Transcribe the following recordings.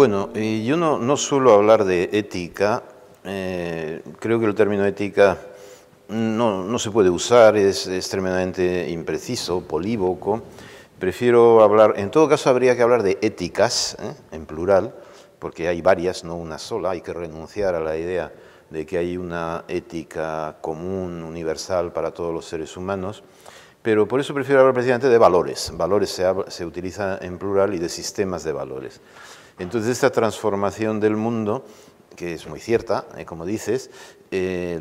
Bueno, yo no, suelo hablar de ética. Eh, creo que el término ética no, se puede usar, es, extremadamente impreciso, polívoco. Prefiero hablar, en todo caso habría que hablar de éticas, eh, en plural, porque hay varias, no una sola. Hay que renunciar a la idea de que hay una ética común, universal para todos los seres humanos. Pero por eso prefiero hablar precisamente de valores. Valores se, se utiliza en plural y de sistemas de valores. Entonces esta transformación del mundo, que es muy cierta, eh, como dices, eh,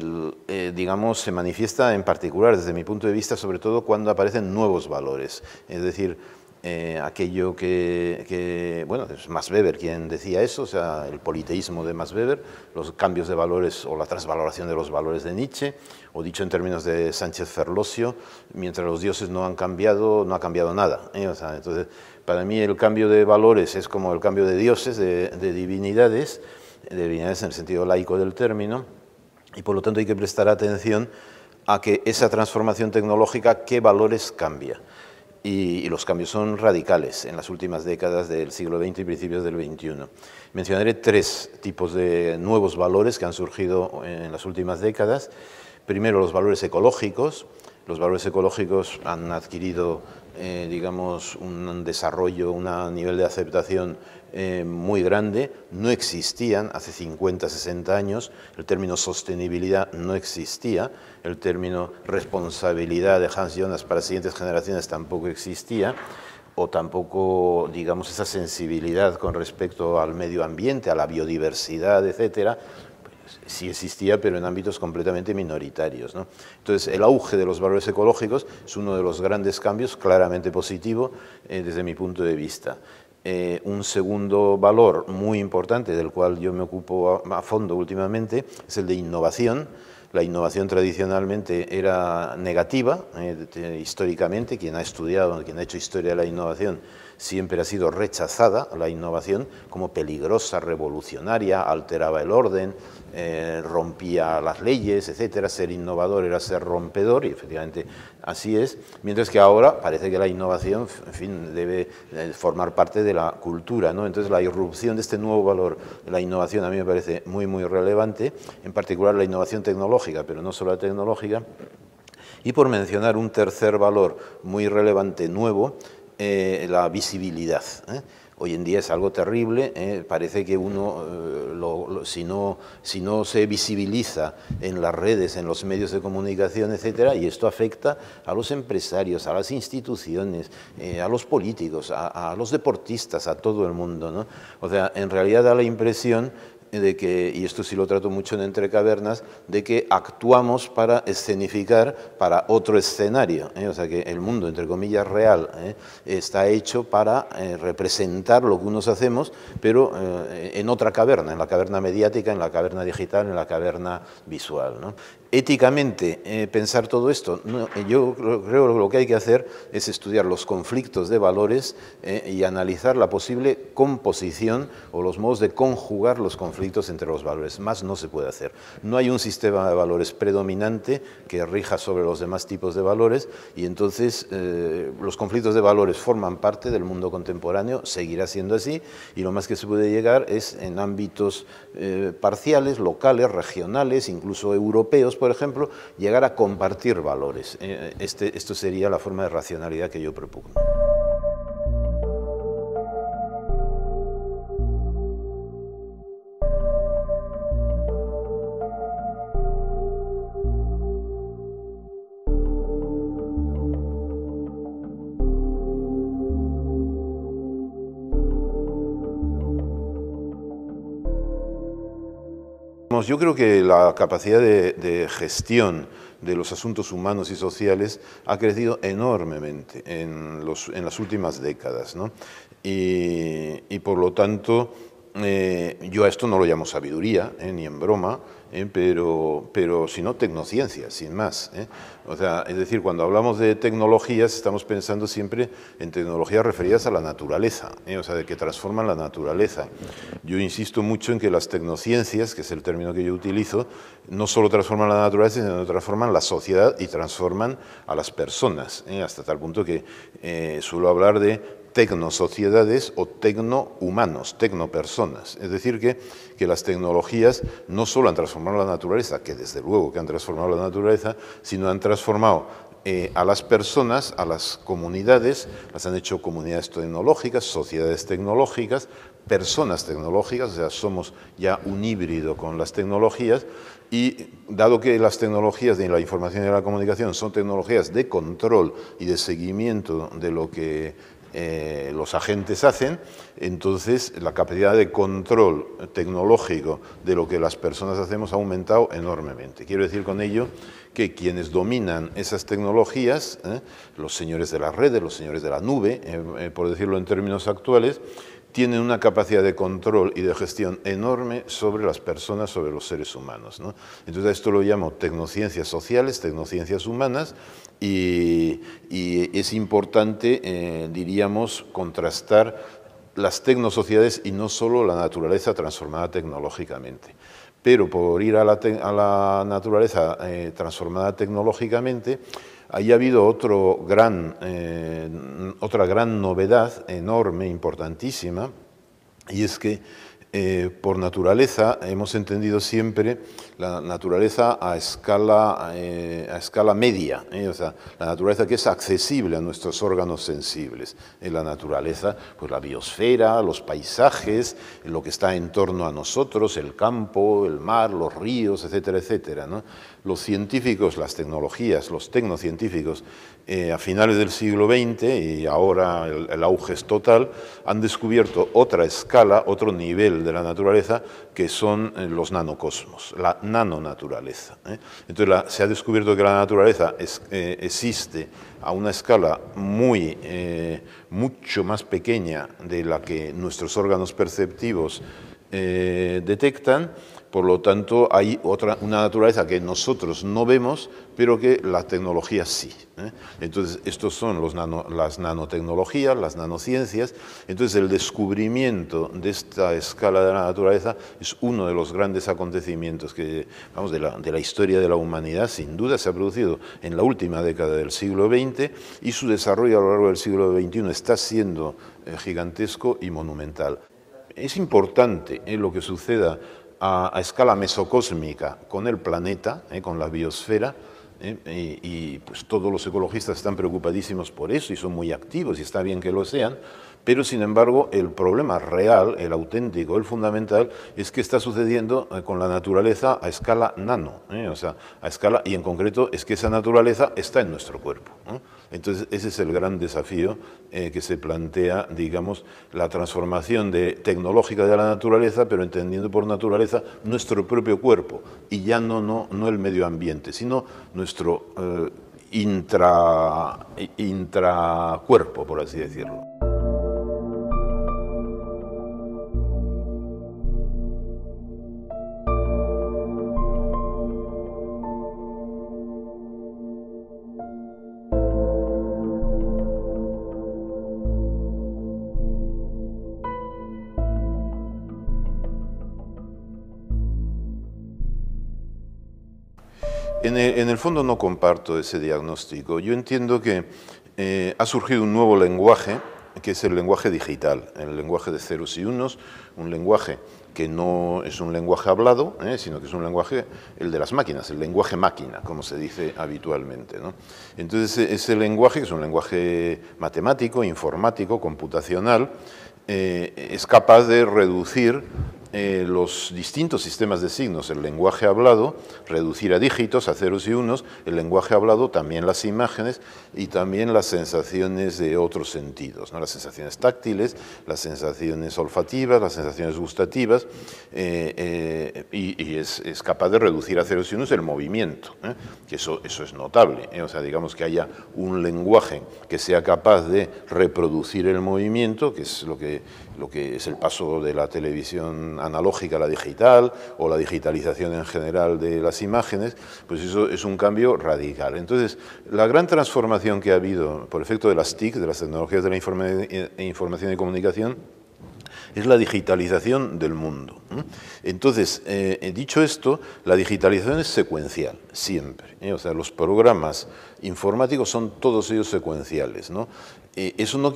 digamos, se manifiesta en particular, desde mi punto de vista, sobre todo cuando aparecen nuevos valores. Es decir, eh, aquello que, bueno, es Max Weber quien decía eso, o sea, el politeísmo de Max Weber, los cambios de valores o la trasvaloración de los valores de Nietzsche, o dicho en términos de Sánchez Ferlosio, mientras los dioses no han cambiado, no ha cambiado nada. O sea, entonces, para mí el cambio de valores es como el cambio de dioses, de, divinidades, de divinidades en el sentido laico del término, y por lo tanto hay que prestar atención a que esa transformación tecnológica, qué valores cambia. Y, y, los cambios son radicales en las últimas décadas del siglo XX y principios del XXI. Mencionaré tres tipos de nuevos valores que han surgido en las últimas décadas. Primero, los valores ecológicos. Los valores ecológicos han adquirido eh, digamos, un desarrollo, un nivel de aceptación eh, muy grande, no existían hace 50, 60 años, el término sostenibilidad no existía, el término responsabilidad de Hans Jonas para siguientes generaciones tampoco existía, o tampoco, digamos, esa sensibilidad con respecto al medio ambiente, a la biodiversidad, etcétera, sí existía, pero en ámbitos completamente minoritarios. Entonces, el auge de los valores ecológicos es uno de los grandes cambios, claramente positivo, eh, desde mi punto de vista. Eh, un segundo valor muy importante, del cual yo me ocupo a, fondo últimamente, es el de innovación la innovación tradicionalmente era negativa, eh, históricamente, quien ha estudiado, quien ha hecho historia de la innovación, siempre ha sido rechazada la innovación como peligrosa, revolucionaria, alteraba el orden, eh, rompía las leyes, etcétera. Ser innovador era ser rompedor y efectivamente así es. Mientras que ahora parece que la innovación, en fin, debe eh, formar parte de la cultura, Entonces la irrupción de este nuevo valor, de la innovación a mí me parece muy muy relevante, en particular la innovación tecnológica, pero no solo la tecnológica. Y por mencionar un tercer valor muy relevante nuevo, eh, la visibilidad. ¿eh? Hoy en día es algo terrible, ¿eh? parece que uno, si, no, si no se visibiliza en las redes, en los medios de comunicación, etcétera, y esto afecta a los empresarios, a las instituciones, a los políticos, a, los deportistas, a todo el mundo. O sea, en realidad da la impresión que, y esto sí lo trato mucho en Entre Cavernas, de que actuamos para escenificar para otro escenario. ¿eh? O sea que el mundo, entre comillas, real ¿eh? está hecho para eh, representar lo que unos hacemos, pero en otra caverna, en la caverna mediática, en la caverna digital, en la caverna visual. éticamente pensar todo esto. yo creo que lo que hay que hacer es estudiar los conflictos de valores y analizar la posible composición o los modos de conjugar los conflictos conflictos entre los valores. Más no se puede hacer. No hay un sistema de valores predominante que rija sobre los demás tipos de valores y entonces eh, los conflictos de valores forman parte del mundo contemporáneo, seguirá siendo así y lo más que se puede llegar es en ámbitos eh, parciales, locales, regionales, incluso europeos, por ejemplo, llegar a compartir valores. Eh, este, esto sería la forma de racionalidad que yo propongo. yo creo que la capacidad de, gestión de los asuntos humanos y sociales ha crecido enormemente en, las últimas décadas. y, por lo tanto, eh, yo a esto no lo llamo sabiduría, eh, ni en broma, eh, pero, pero sino tecnociencia, sin más. O sea, es decir, cuando hablamos de tecnologías estamos pensando siempre en tecnologías referidas a la naturaleza, o sea, de que transforman la naturaleza. Yo insisto mucho en que las tecnociencias, que es el término que yo utilizo, no solo transforman la naturaleza, sino transforman la sociedad y transforman a las personas, hasta tal punto que suelo hablar de tecno-sociedades o tecnohumanos, tecnopersonas. Es decir, que, que las tecnologías no solo han transformado la naturaleza, que desde luego que han transformado la naturaleza, sino han transformado eh, a las personas, a las comunidades, las han hecho comunidades tecnológicas, sociedades tecnológicas, personas tecnológicas, o sea, somos ya un híbrido con las tecnologías y dado que las tecnologías de la información y la comunicación son tecnologías de control y de seguimiento de lo que eh, los agentes hacen, entonces la capacidad de control tecnológico de lo que las personas hacemos ha aumentado enormemente. Quiero decir con ello que quienes dominan esas tecnologías, eh, los señores de las redes, los señores de la nube, eh, por decirlo en términos actuales, tienen una capacidad de control y de gestión enorme sobre las personas, sobre los seres humanos. Entonces esto lo llamo tecnociencias sociales, tecnociencias humanas, y, es importante, eh, diríamos, contrastar las tecnosociedades y no solo la naturaleza transformada tecnológicamente. Pero por ir a la, naturaleza eh, transformada tecnológicamente, Ahí ha habido otro gran, eh, otra gran novedad enorme, importantísima, y es que eh, por naturaleza hemos entendido siempre la naturaleza a escala, eh, a escala media, eh, o sea, la naturaleza que es accesible a nuestros órganos sensibles. la naturaleza, pues la biosfera, los paisajes, lo que está en torno a nosotros, el campo, el mar, los ríos, etcétera, etcétera. Los científicos, las tecnologías, los tecnocientíficos eh, a finales del siglo XX, y ahora el, auge es total, han descubierto otra escala, otro nivel de la naturaleza, que son eh, los nanocosmos, la nanonaturaleza. ¿eh? Entonces se ha descubierto que la naturaleza existe a una escala muy, mucho más pequeña de la que nuestros órganos perceptivos detectan, por lo tanto, hay otra, una naturaleza que nosotros no vemos, pero que la tecnología sí. ¿eh? Entonces, estos son las nanotecnologías, las nanociencias. Entonces, el descubrimiento de esta escala de la naturaleza es uno de los grandes acontecimientos que, vamos, de la, historia de la humanidad, sin duda, se ha producido en la última década del siglo XX y su desarrollo a lo largo del siglo XXI está siendo eh, gigantesco y monumental. Es importante eh, lo que suceda a, escala mesocósmica con el planeta, eh, con la biosfera, eh, y, y, pues todos los ecologistas están preocupadísimos por eso y son muy activos y está bien que lo sean, pero sin embargo, el problema real, el auténtico, el fundamental, es que está sucediendo eh, con la naturaleza a escala nano, ¿eh? o sea, a escala, y en concreto es que esa naturaleza está en nuestro cuerpo. Entonces, ese es el gran desafío eh, que se plantea, digamos, la transformación de, tecnológica de la naturaleza, pero entendiendo por naturaleza nuestro propio cuerpo, y ya no, no, no el medio ambiente, sino nuestro intra, intracuerpo, por así decirlo. en el, fondo no comparto ese diagnóstico. Yo entiendo que eh, ha surgido un nuevo lenguaje, que es el lenguaje digital, el lenguaje de ceros y unos, un lenguaje que no es un lenguaje hablado, eh, sino que es un lenguaje, el de las máquinas, el lenguaje máquina, como se dice habitualmente. Entonces, e, ese lenguaje, que es un lenguaje matemático, informático, computacional, eh, es capaz de reducir eh, los distintos sistemas de signos, el lenguaje hablado, reducir a dígitos, a ceros y unos, el lenguaje hablado, también las imágenes y también las sensaciones de otros sentidos, ¿no? las sensaciones táctiles, las sensaciones olfativas, las sensaciones gustativas, eh, eh, y, es, capaz de reducir a ceros y unos el movimiento, que eso, eso es notable, o sea, digamos que haya un lenguaje que sea capaz de reproducir el movimiento, que es lo que lo que es el paso de la televisión analógica a la digital o la digitalización en general de las imágenes, pues eso es un cambio radical. Entonces, la gran transformación que ha habido por efecto de las TIC, de las tecnologías de la e-, información y comunicación, es la digitalización del mundo. Entonces, eh, eh, dicho esto, la digitalización es secuencial, siempre. ¿eh? O sea, los programas informáticos son todos ellos secuenciales. ¿no? Eh, eso no,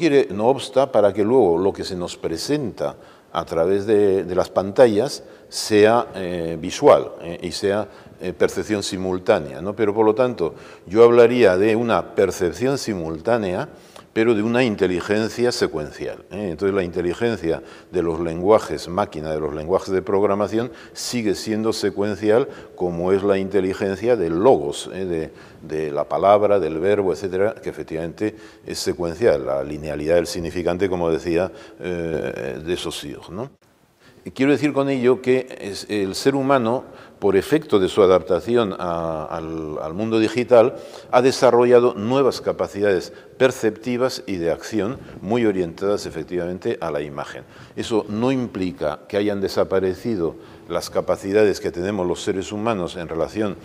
obsta para que luego lo que se nos presenta a través de, las pantallas sea eh, visual eh, y sea percepción simultánea. ¿no? Pero por lo tanto, yo hablaría de una percepción simultánea pero de una inteligencia secuencial. ¿eh? Entonces la inteligencia de los lenguajes máquina, de los lenguajes de programación, sigue siendo secuencial como es la inteligencia del logos, ¿eh? de, la palabra, del verbo, etcétera, que efectivamente es secuencial, la linealidad del significante, como decía, eh, de Saussure. Quiero decir con ello que el ser humano por efecto de su adaptación al, mundo digital, ha desarrollado nuevas capacidades perceptivas y de acción muy orientadas efectivamente a la imagen. Eso no implica que hayan desaparecido las capacidades que tenemos los seres humanos en relación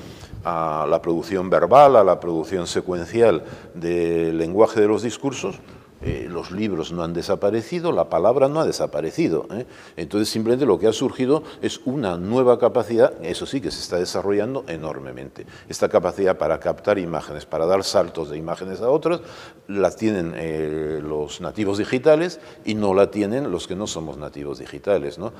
a la producción verbal, a la producción secuencial del lenguaje de los discursos, eh, los libros no han desaparecido, la palabra no ha desaparecido. ¿eh? Entonces simplemente lo que ha surgido es una nueva capacidad, eso sí que se está desarrollando enormemente. Esta capacidad para captar imágenes, para dar saltos de imágenes a otras, la tienen eh, los nativos digitales y no la tienen los que no somos nativos digitales. ¿no?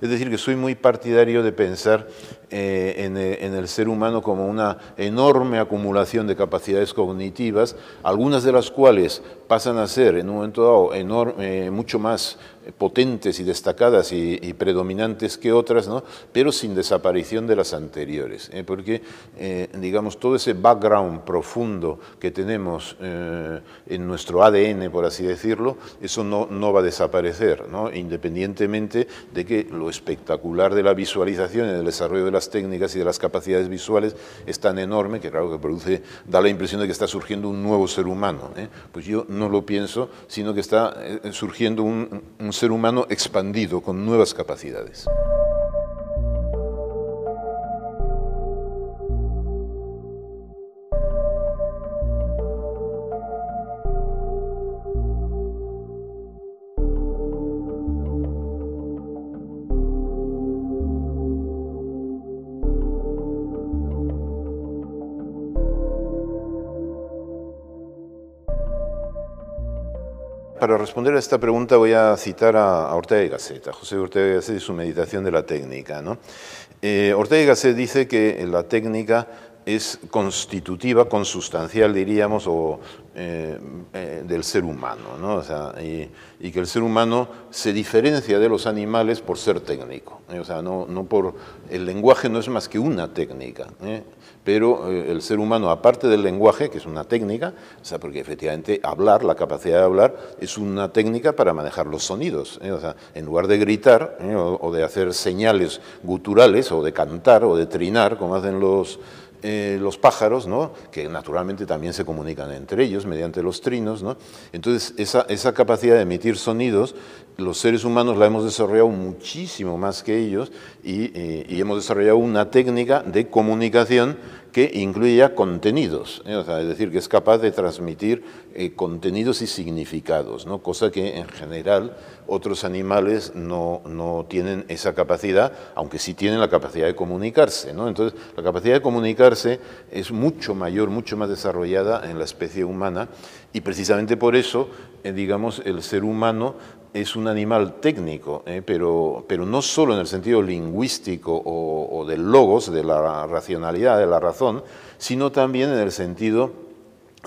Es decir, que soy muy partidario de pensar en el ser humano como una enorme acumulación de capacidades cognitivas, algunas de las cuales pasan a ser en un momento dado enorme, eh, mucho más potentes y destacadas y, predominantes que otras, ¿no? pero sin desaparición de las anteriores, ¿eh? porque eh, digamos todo ese background profundo que tenemos eh, en nuestro ADN, por así decirlo, eso no, no va a desaparecer, ¿no? independientemente de que lo espectacular de la visualización y del desarrollo de las técnicas y de las capacidades visuales es tan enorme que claro que produce, da la impresión de que está surgiendo un nuevo ser humano. Pues yo no lo pienso, sino que está surgiendo un, un ser humano expandido con nuevas capacidades. para responder a esta pregunta voy a citar a, Ortega y Gasset, a José Ortega y Gasset y su meditación de la técnica. ¿no? Eh, Ortega y Gasset dice que la técnica es constitutiva, consustancial, diríamos, o, eh, eh, del ser humano, ¿no? o sea, y, que el ser humano se diferencia de los animales por ser técnico, ¿eh? o sea, no, no, por, el lenguaje no es más que una técnica, pero el ser humano, aparte del lenguaje, que es una técnica, o sea, porque efectivamente hablar, la capacidad de hablar, es una técnica para manejar los sonidos, o sea, en lugar de gritar o, o de hacer señales guturales o de cantar o de trinar, como hacen los eh, los pájaros, ¿no? que naturalmente también se comunican entre ellos mediante los trinos. ¿no? Entonces, esa, capacidad de emitir sonidos los seres humanos la hemos desarrollado muchísimo más que ellos y, eh, hemos desarrollado una técnica de comunicación que incluye contenidos, ¿eh? es decir, que es capaz de transmitir eh, contenidos y significados, cosa que en general otros animales no, no, tienen esa capacidad, aunque sí tienen la capacidad de comunicarse. Entonces, la capacidad de comunicarse es mucho mayor, mucho más desarrollada en la especie humana y precisamente por eso, digamos, el ser humano es un animal técnico, ¿eh? pero, pero no solo en el sentido lingüístico o, o del logos, de la racionalidad, de la razón, sino también en el sentido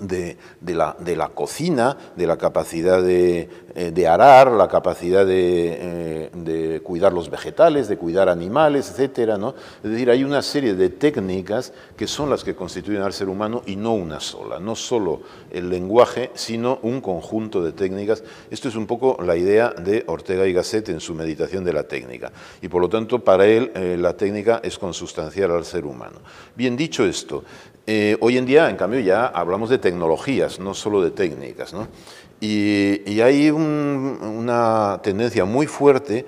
de, la, de, la, cocina, de la capacidad de, eh, arar, la capacidad eh, de, cuidar los vegetales, de cuidar animales, etc. ¿no? Es decir, hay una serie de técnicas que son las que constituyen al ser humano y no una sola, no solo el lenguaje, sino un conjunto de técnicas. Esto es un poco la idea de Ortega y Gasset en su meditación de la técnica. Y por lo tanto, para él, eh, la técnica es consustancial al ser humano. Bien dicho esto, eh, hoy en día, en cambio, ya hablamos de tecnologías, no solo de técnicas. Y, hay una tendencia muy fuerte,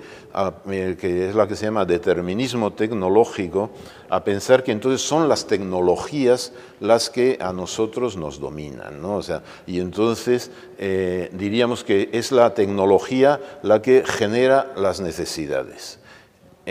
eh, que es la que se llama determinismo tecnológico, a pensar que entonces son las tecnologías las que a nosotros nos dominan. y entonces eh, diríamos que es la tecnología la que genera las necesidades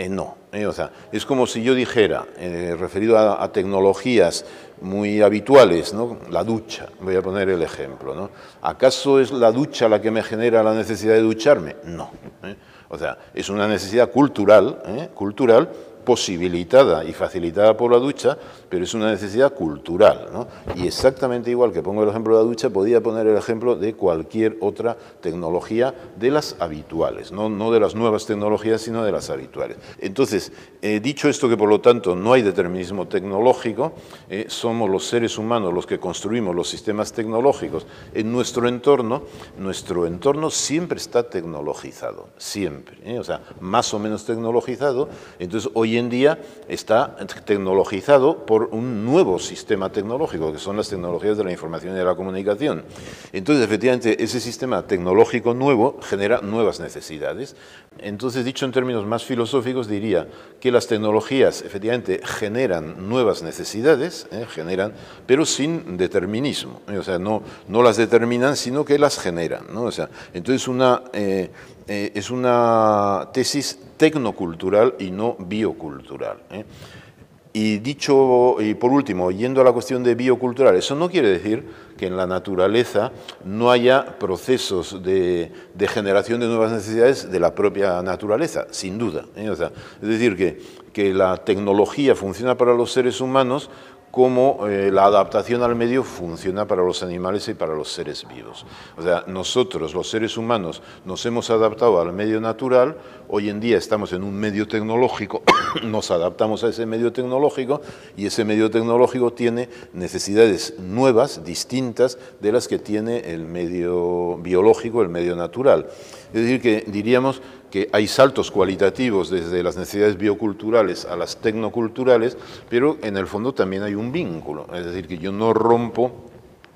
no, ¿eh? o sea, es como si yo dijera, eh, referido a, tecnologías muy habituales, ¿no? la ducha, voy a poner el ejemplo, ¿acaso es la ducha la que me genera la necesidad de ducharme? No, ¿eh? o sea, es una necesidad cultural, cultural posibilitada y facilitada por la ducha, pero es una necesidad cultural. Y exactamente igual que pongo el ejemplo de la ducha, podía poner el ejemplo de cualquier otra tecnología de las habituales, no, de las nuevas tecnologías, sino de las habituales. Entonces, eh, dicho esto que por lo tanto no hay determinismo tecnológico, eh, somos los seres humanos los que construimos los sistemas tecnológicos en nuestro entorno, nuestro entorno siempre está tecnologizado, siempre, ¿eh? o sea, más o menos tecnologizado, entonces hoy hoy en día está tecnologizado por un nuevo sistema tecnológico, que son las tecnologías de la información y de la comunicación. Entonces, efectivamente, ese sistema tecnológico nuevo genera nuevas necesidades. Entonces, dicho en términos más filosóficos, diría que las tecnologías efectivamente generan nuevas necesidades, ¿eh? generan, pero sin determinismo. O sea, no, no las determinan, sino que las generan. ¿no? O sea, entonces, una... Eh, eh, es una tesis tecnocultural y no biocultural. ¿eh? Y dicho, y por último, yendo a la cuestión de biocultural, eso no quiere decir que en la naturaleza no haya procesos de, generación de nuevas necesidades de la propia naturaleza, sin duda. ¿eh? es decir, que, que la tecnología funciona para los seres humanos cómo eh, la adaptación al medio funciona para los animales y para los seres vivos. O sea, nosotros, los seres humanos, nos hemos adaptado al medio natural, hoy en día estamos en un medio tecnológico, nos adaptamos a ese medio tecnológico y ese medio tecnológico tiene necesidades nuevas, distintas de las que tiene el medio biológico, el medio natural. Es decir, que diríamos que hay saltos cualitativos desde las necesidades bioculturales a las tecnoculturales, pero en el fondo también hay un vínculo, es decir, que yo no rompo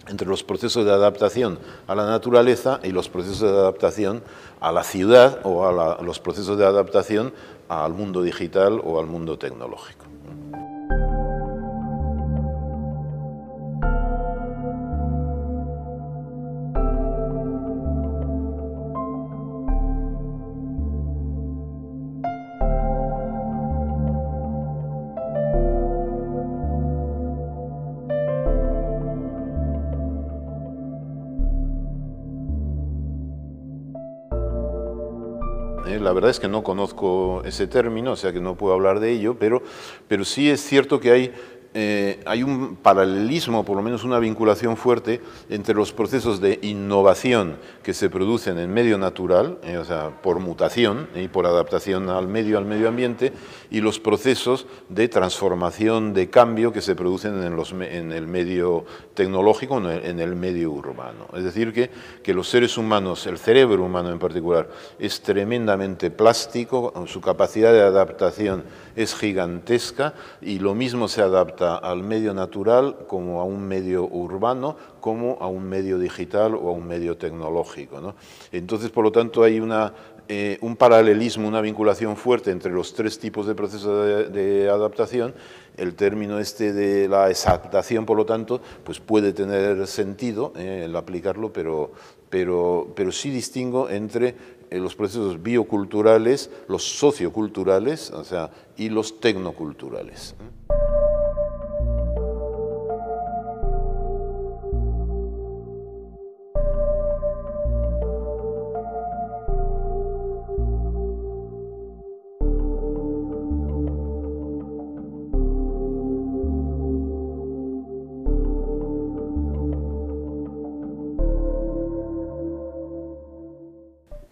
entre los procesos de adaptación a la naturaleza y los procesos de adaptación a la ciudad o a los procesos de adaptación al mundo digital o al mundo tecnológico. la verdad es que no conozco ese término, o sea que no puedo hablar de ello, pero, pero sí es cierto que hay eh, hay un paralelismo, por lo menos una vinculación fuerte entre los procesos de innovación que se producen en medio natural, eh, o sea, por mutación y por adaptación al medio, al medio ambiente, y los procesos de transformación, de cambio que se producen en, en el medio tecnológico, en el medio urbano. Es decir, que, que los seres humanos, el cerebro humano en particular, es tremendamente plástico, su capacidad de adaptación es gigantesca y lo mismo se adapta al medio natural como a un medio urbano, como a un medio digital o a un medio tecnológico. Entonces, por lo tanto, hay una eh, un paralelismo, una vinculación fuerte entre los tres tipos de procesos de, adaptación, el término este de la exactación, por lo tanto, pues puede tener sentido eh, el aplicarlo, pero, pero, pero sí distingo entre eh, los procesos bioculturales, los socioculturales o sea, y los tecnoculturales. ¿eh?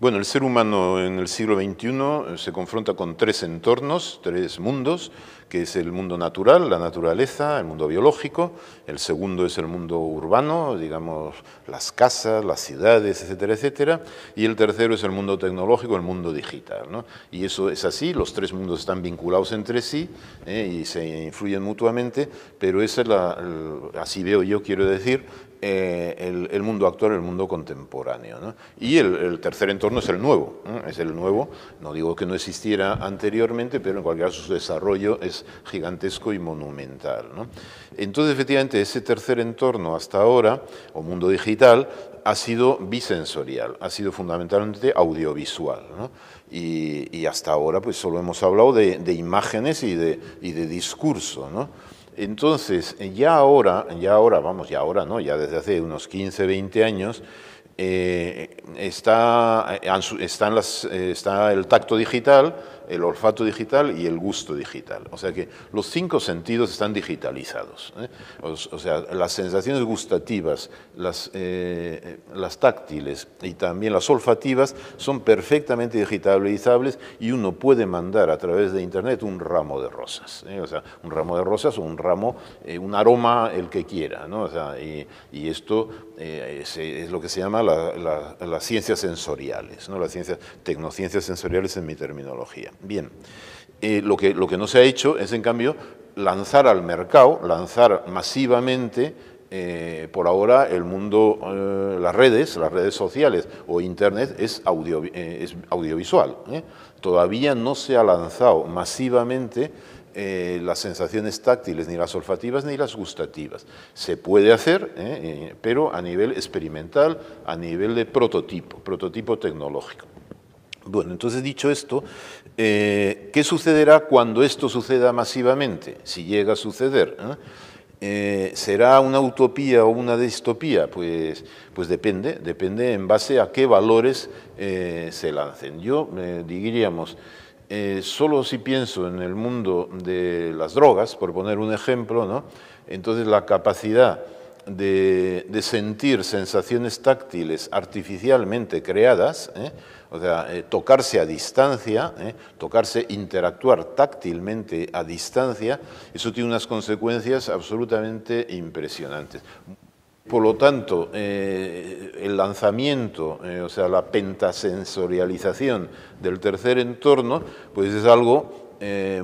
Bueno, el ser humano en el siglo XXI eh, se confronta con tres entornos, tres mundos, que es el mundo natural, la naturaleza, el mundo biológico, el segundo es el mundo urbano, digamos, las casas, las ciudades, etcétera, etcétera, y el tercero es el mundo tecnológico, el mundo digital. Y eso es así, los tres mundos están vinculados entre sí eh, y se influyen mutuamente, pero esa es la, así veo yo, quiero decir, eh, el, mundo actual, el mundo contemporáneo. ¿no? Y el, tercer entorno es el nuevo, ¿no? es el nuevo, no digo que no existiera anteriormente, pero en cualquier caso su desarrollo es gigantesco y monumental. ¿no? Entonces, efectivamente, ese tercer entorno hasta ahora, o mundo digital, ha sido bisensorial, ha sido fundamentalmente audiovisual. ¿no? Y, hasta ahora pues solo hemos hablado de, imágenes y de, y de discurso. ¿no? Entonces, ya ahora, ya ahora, vamos, ya ahora, ¿no? Ya desde hace unos 15, 20 años, eh, está, eh, eh, está el tacto digital el olfato digital y el gusto digital. O sea que los cinco sentidos están digitalizados. ¿eh? O, sea, las sensaciones gustativas, las, eh, eh, las táctiles y también las olfativas son perfectamente digitalizables y uno puede mandar a través de Internet un ramo de rosas. O sea, un ramo de rosas o un ramo, un aroma, el que quiera. y, esto es, lo que se llama las ciencias sensoriales, ¿no? las ciencias, tecnociencias sensoriales en mi terminología. Bien, eh, lo, que, lo que no se ha hecho es, en cambio, lanzar al mercado, lanzar masivamente eh, por ahora el mundo, eh, las redes, las redes sociales o Internet es, audio, es audiovisual. Todavía no se ha lanzado masivamente las sensaciones táctiles, ni las olfativas ni las gustativas. Se puede hacer, pero a nivel experimental, a nivel de prototipo, prototipo tecnológico. Bueno, entonces dicho esto, eh, ¿Qué sucederá cuando esto suceda masivamente? Si llega a suceder. ¿eh? ¿eh? será una utopía o una distopía? Pues, pues depende, depende en base a qué valores eh, se lancen. Yo diríamos, solo si pienso en el mundo de las drogas, por poner un ejemplo, entonces la capacidad de, de sentir sensaciones táctiles artificialmente creadas, o sea, eh, tocarse a distancia, eh, tocarse, interactuar táctilmente a distancia, eso tiene unas consecuencias absolutamente impresionantes. Por lo tanto, eh, el lanzamiento, o sea, la pentasensorialización del tercer entorno, pues es algo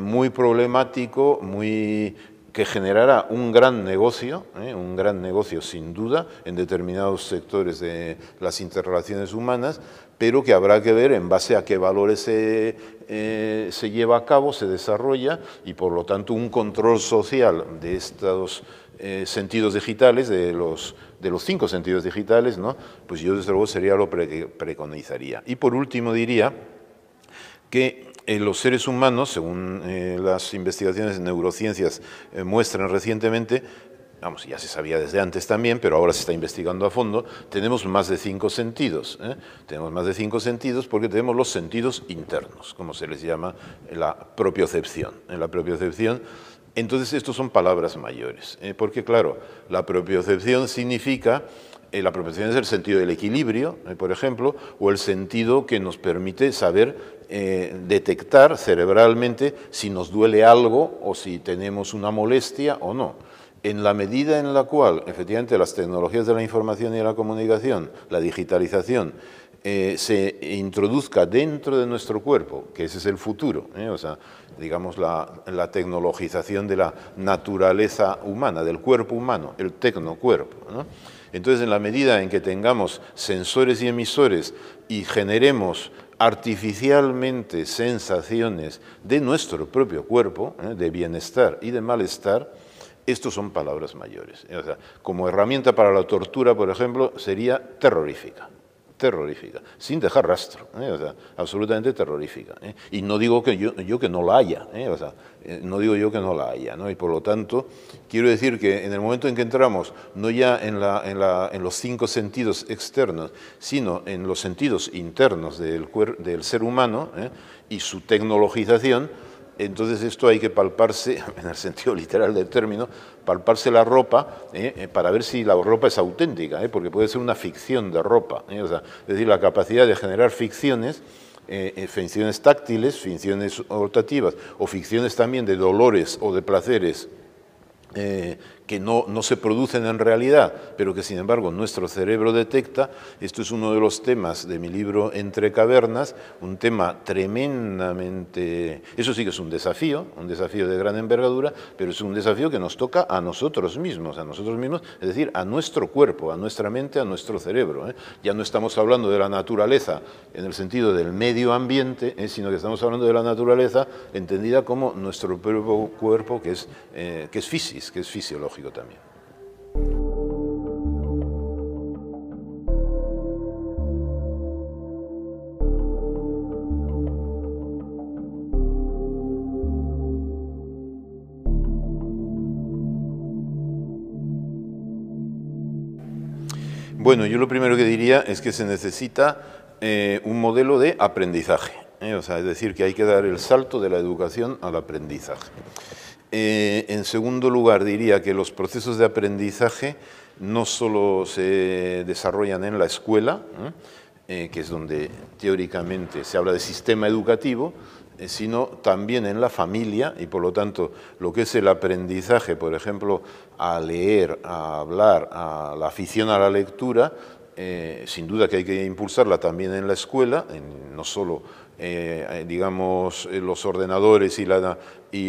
muy problemático, muy que generará un gran negocio, un gran negocio sin duda, en determinados sectores de las interrelaciones humanas, pero que habrá que ver en base a qué valores eh, se, lleva a cabo, se desarrolla, y por lo tanto un control social de estos eh, sentidos digitales, de los, de los cinco sentidos digitales, ¿no? pues yo desde luego sería lo que preconizaría. Y por último diría que eh, los seres humanos, según las investigaciones en neurociencias muestran recientemente, vamos, ya se sabía desde antes también, pero ahora se está investigando a fondo, tenemos más de cinco sentidos. ¿eh? Tenemos más de cinco sentidos porque tenemos los sentidos internos, como se les llama la propiocepción. En la propiocepción, entonces, estos son palabras mayores, ¿eh? porque claro, la propiocepción significa eh, la propiocepción es el sentido del equilibrio, por ejemplo, o el sentido que nos permite saber detectar cerebralmente si nos duele algo o si tenemos una molestia o no en la medida en la cual, efectivamente, las tecnologías de la información y de la comunicación, la digitalización, eh, se introduzca dentro de nuestro cuerpo, que ese es el futuro, ¿eh? o sea, digamos la, tecnologización de la naturaleza humana, del cuerpo humano, el tecnocuerpo. cuerpo Entonces, en la medida en que tengamos sensores y emisores y generemos artificialmente sensaciones de nuestro propio cuerpo, ¿eh? de bienestar y de malestar, estos son palabras mayores. como herramienta para la tortura, por ejemplo, sería terrorífica. Terrorífica, sin dejar rastro, ¿eh? absolutamente terrorífica. ¿eh? Y no digo que yo, que no la haya, ¿eh? no digo yo que no la haya, y por lo tanto, quiero decir que en el momento en que entramos, no ya en, los cinco sentidos externos, sino en los sentidos internos del, del ser humano y su tecnologización, entonces esto hay que palparse, en el sentido literal del término, palparse la ropa eh, eh, para ver si la ropa es auténtica, eh, porque puede ser una ficción de ropa. es decir, la capacidad de generar ficciones, ficciones táctiles, ficciones rotativas o ficciones también de dolores o de placeres que no, no, se producen en realidad, pero que sin embargo nuestro cerebro detecta. Esto es uno de los temas de mi libro Entre Cavernas, un tema tremendamente, eso sí que es un desafío, un desafío de gran envergadura, pero es un desafío que nos toca a nosotros mismos, a nosotros mismos, es decir, a nuestro cuerpo, a nuestra mente, a nuestro cerebro. ¿eh? Ya no estamos hablando de la naturaleza en el sentido del medio ambiente, ¿eh? sino que estamos hablando de la naturaleza entendida como nuestro propio cuerpo que es, eh, que es que es fisiológico también. Bueno, yo lo primero que diría es que se necesita eh, un modelo de aprendizaje, ¿eh? o es decir, que hay que dar el salto de la educación al aprendizaje. Eh, en segundo lugar, diría que los procesos de aprendizaje no solo se desarrollan en la escuela, eh, que es donde teóricamente se habla de sistema educativo, eh, sino también en la familia y por lo tanto lo que es el aprendizaje, por ejemplo, a leer, a hablar, a la afición a la lectura, sin duda que hay que impulsarla también en la escuela, en, no solo eh, eh, digamos, eh, los ordenadores y,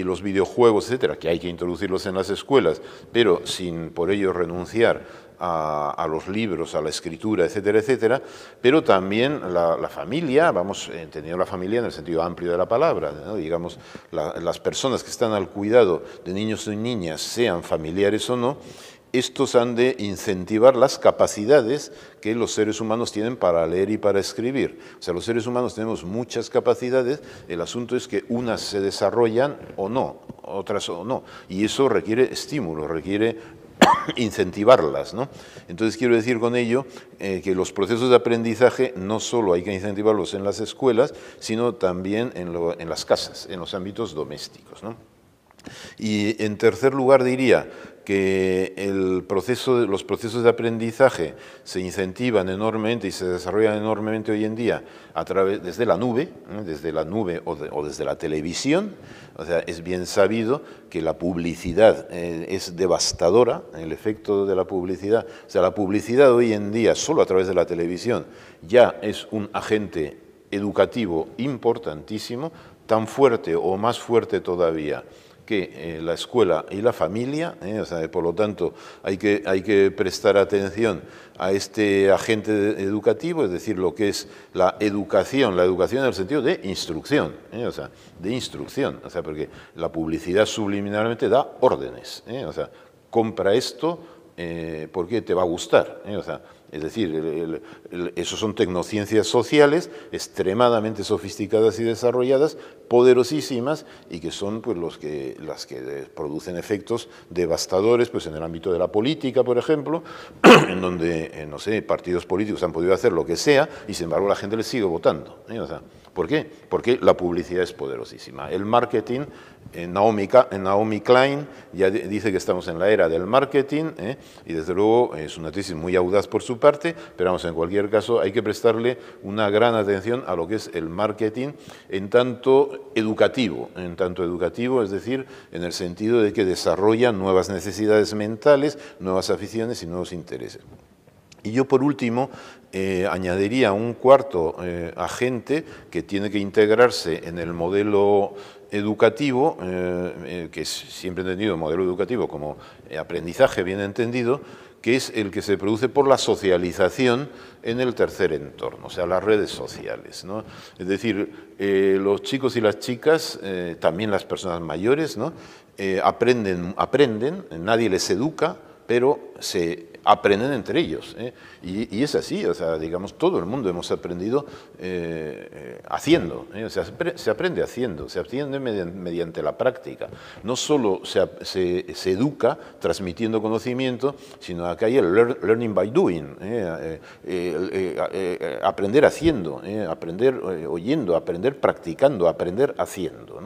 los videojuegos, etcétera, que hay que introducirlos en las escuelas, pero sin por ello renunciar a, los libros, a la escritura, etcétera, etcétera, pero también la, familia, vamos, entendiendo la familia en el sentido amplio de la palabra, digamos, las personas que están al cuidado de niños y niñas, sean familiares o no, estos han de incentivar las capacidades que los seres humanos tienen para leer y para escribir. O sea, los seres humanos tenemos muchas capacidades, el asunto es que unas se desarrollan o no, otras o no, y eso requiere estímulo, requiere incentivarlas. ¿no? Entonces quiero decir con ello eh, que los procesos de aprendizaje no solo hay que incentivarlos en las escuelas, sino también en, las casas, en los ámbitos domésticos. Y en tercer lugar diría, que el proceso, los procesos de aprendizaje se incentivan enormemente y se desarrollan enormemente hoy en día a través, desde la nube, ¿eh? desde la nube o, desde la televisión. O sea, es bien sabido que la publicidad eh, es devastadora, el efecto de la publicidad. O sea, la publicidad hoy en día, solo a través de la televisión, ya es un agente educativo importantísimo, tan fuerte o más fuerte todavía que eh, la escuela y la familia, eh, o sea, por lo tanto hay que, hay que prestar atención a este agente educativo, es decir, lo que es la educación, la educación en el sentido de instrucción, eh, o sea, de instrucción, o sea, porque la publicidad subliminalmente da órdenes, o sea, compra esto porque te va a gustar, o sea, es decir, el, esos son tecnociencias sociales extremadamente sofisticadas y desarrolladas, poderosísimas y que son pues, los que, las que producen efectos devastadores pues, en el ámbito de la política, por ejemplo, en donde, eh, no sé, partidos políticos han podido hacer lo que sea y sin embargo la gente les sigue votando. ¿eh? ¿Por qué? Porque la publicidad es poderosísima. El marketing Naomi, Naomi, Klein ya dice que estamos en la era del marketing ¿eh? y desde luego eh, es una tesis muy audaz por su parte, pero vamos, en cualquier caso hay que prestarle una gran atención a lo que es el marketing en tanto educativo, en tanto educativo, es decir, en el sentido de que desarrolla nuevas necesidades mentales, nuevas aficiones y nuevos intereses. Y yo por último eh, añadiría un cuarto agente que tiene que integrarse en el modelo educativo, eh, eh, que es siempre entendido modelo educativo como eh, aprendizaje bien entendido, que es el que se produce por la socialización en el tercer entorno, o sea, las redes sociales. ¿no? Es decir, los chicos y las chicas, también las personas mayores, ¿no? aprenden, aprenden, nadie les educa, pero se aprenden entre ellos. ¿eh? Y, es así, o sea, digamos, todo el mundo hemos aprendido eh, eh, haciendo, O sea, se aprende haciendo, se aprende mediante, la práctica. No solo se, educa transmitiendo conocimiento, sino que hay el learning by doing, aprender haciendo, aprender oyendo, aprender practicando, aprender haciendo.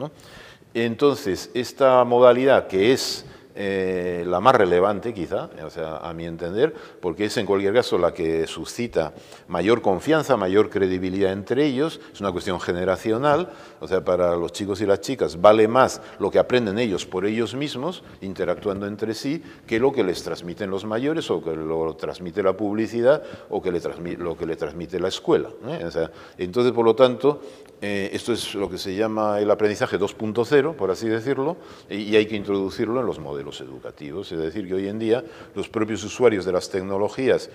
Entonces, esta modalidad que es eh, la más relevante quizá, sea, a mi entender, porque es en cualquier caso la que suscita mayor confianza, mayor credibilidad entre ellos, es una cuestión generacional, o sea, para los chicos y las chicas vale más lo que aprenden ellos por ellos mismos, interactuando entre sí, que lo que les transmiten los mayores o que lo transmite la publicidad o que le lo que le transmite la escuela. entonces, por lo tanto, eh, esto es lo que se llama el aprendizaje 2.0, por así decirlo, y hay que introducirlo en los modelos los educativos, es decir, que hoy en día los propios usuarios de las tecnologías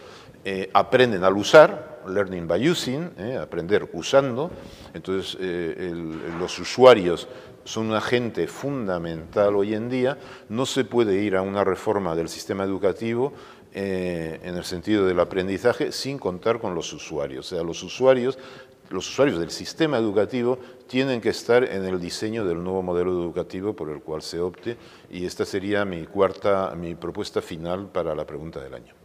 eh, aprenden al usar, learning by using, eh, aprender usando, entonces eh, los usuarios son un agente fundamental hoy en día, no se puede ir a una reforma del sistema educativo en el sentido del aprendizaje sin contar con los usuarios. O sea, los usuarios los usuarios del sistema educativo tienen que estar en el diseño del nuevo modelo educativo por el cual se opte y esta sería mi cuarta, mi propuesta final para la pregunta del año.